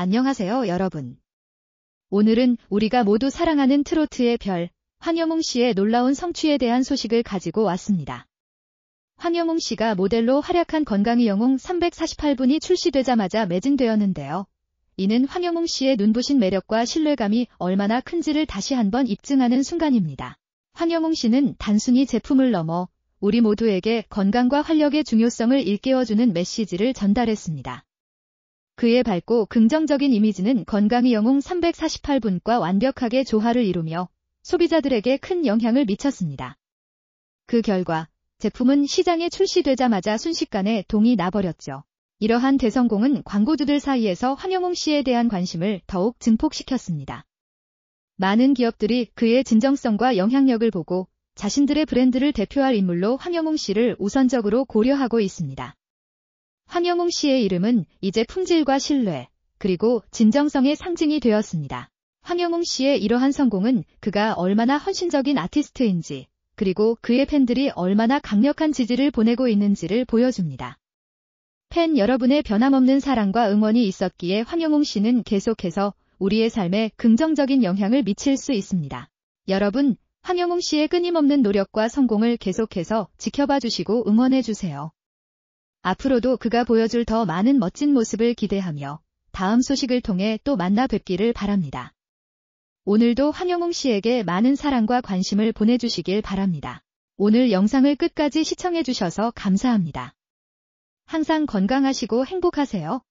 안녕하세요, 여러분. 오늘은 우리가 모두 사랑하는 트로트의 별, 황여몽 씨의 놀라운 성취에 대한 소식을 가지고 왔습니다. 황여몽 씨가 모델로 활약한 건강의 영웅 348분이 출시되자마자 매진되었는데요. 이는 황여몽 씨의 눈부신 매력과 신뢰감이 얼마나 큰지를 다시 한번 입증하는 순간입니다. 황여몽 씨는 단순히 제품을 넘어 우리 모두에게 건강과 활력의 중요성을 일깨워주는 메시지를 전달했습니다. 그의 밝고 긍정적인 이미지는 건강의 영웅 348분과 완벽하게 조화를 이루며 소비자들에게 큰 영향을 미쳤습니다. 그 결과 제품은 시장에 출시되자마자 순식간에 동이 나버렸죠. 이러한 대성공은 광고주들 사이에서 황영웅 씨에 대한 관심을 더욱 증폭시켰습니다. 많은 기업들이 그의 진정성과 영향력을 보고 자신들의 브랜드를 대표할 인물로 황영웅 씨를 우선적으로 고려하고 있습니다. 황영웅 씨의 이름은 이제 품질과 신뢰, 그리고 진정성의 상징이 되었습니다. 황영웅 씨의 이러한 성공은 그가 얼마나 헌신적인 아티스트인지, 그리고 그의 팬들이 얼마나 강력한 지지를 보내고 있는지를 보여줍니다. 팬 여러분의 변함없는 사랑과 응원이 있었기에 황영웅 씨는 계속해서 우리의 삶에 긍정적인 영향을 미칠 수 있습니다. 여러분, 황영웅 씨의 끊임없는 노력과 성공을 계속해서 지켜봐 주시고 응원해 주세요. 앞으로도 그가 보여줄 더 많은 멋진 모습을 기대하며 다음 소식을 통해 또 만나 뵙기를 바랍니다. 오늘도 황영웅 씨에게 많은 사랑과 관심을 보내주시길 바랍니다. 오늘 영상을 끝까지 시청해주셔서 감사합니다. 항상 건강하시고 행복하세요.